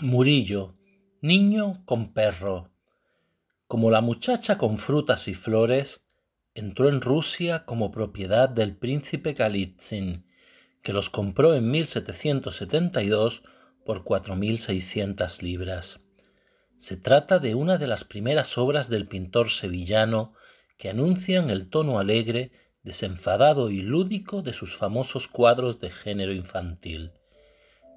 Murillo, niño con perro. Como la muchacha con frutas y flores, entró en Rusia como propiedad del príncipe Galitzin, que los compró en 1772 por 4.600 libras. Se trata de una de las primeras obras del pintor sevillano que anuncian el tono alegre, desenfadado y lúdico de sus famosos cuadros de género infantil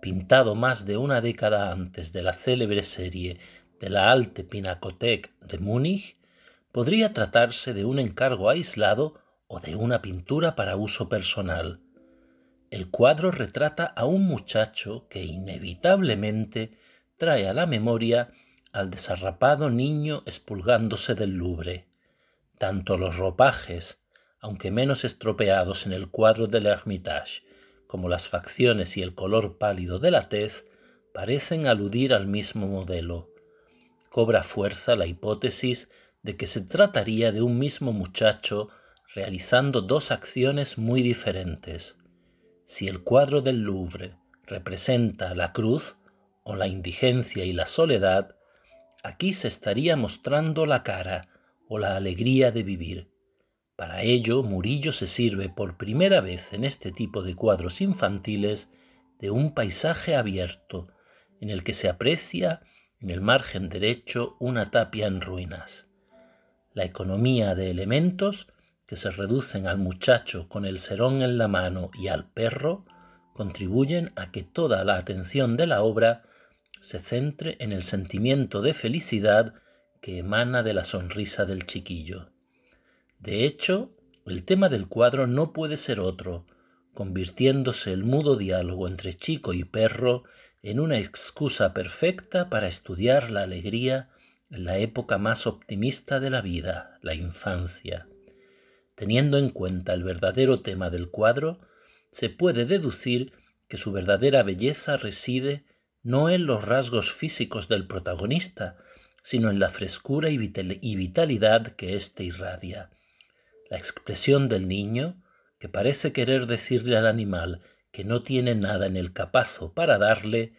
pintado más de una década antes de la célebre serie de la Alte Pinakothek de Múnich, podría tratarse de un encargo aislado o de una pintura para uso personal. El cuadro retrata a un muchacho que inevitablemente trae a la memoria al desarrapado niño espulgándose del Louvre. Tanto los ropajes, aunque menos estropeados en el cuadro del Hermitage, como las facciones y el color pálido de la tez, parecen aludir al mismo modelo. Cobra fuerza la hipótesis de que se trataría de un mismo muchacho realizando dos acciones muy diferentes. Si el cuadro del Louvre representa la cruz o la indigencia y la soledad, aquí se estaría mostrando la cara o la alegría de vivir. Para ello, Murillo se sirve por primera vez en este tipo de cuadros infantiles de un paisaje abierto, en el que se aprecia en el margen derecho una tapia en ruinas. La economía de elementos que se reducen al muchacho con el serón en la mano y al perro contribuyen a que toda la atención de la obra se centre en el sentimiento de felicidad que emana de la sonrisa del chiquillo. De hecho, el tema del cuadro no puede ser otro, convirtiéndose el mudo diálogo entre chico y perro en una excusa perfecta para estudiar la alegría en la época más optimista de la vida, la infancia. Teniendo en cuenta el verdadero tema del cuadro, se puede deducir que su verdadera belleza reside no en los rasgos físicos del protagonista, sino en la frescura y, vitalidad que éste irradia la expresión del niño, que parece querer decirle al animal que no tiene nada en el capazo para darle,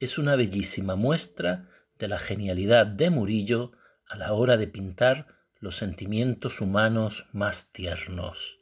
es una bellísima muestra de la genialidad de Murillo a la hora de pintar los sentimientos humanos más tiernos.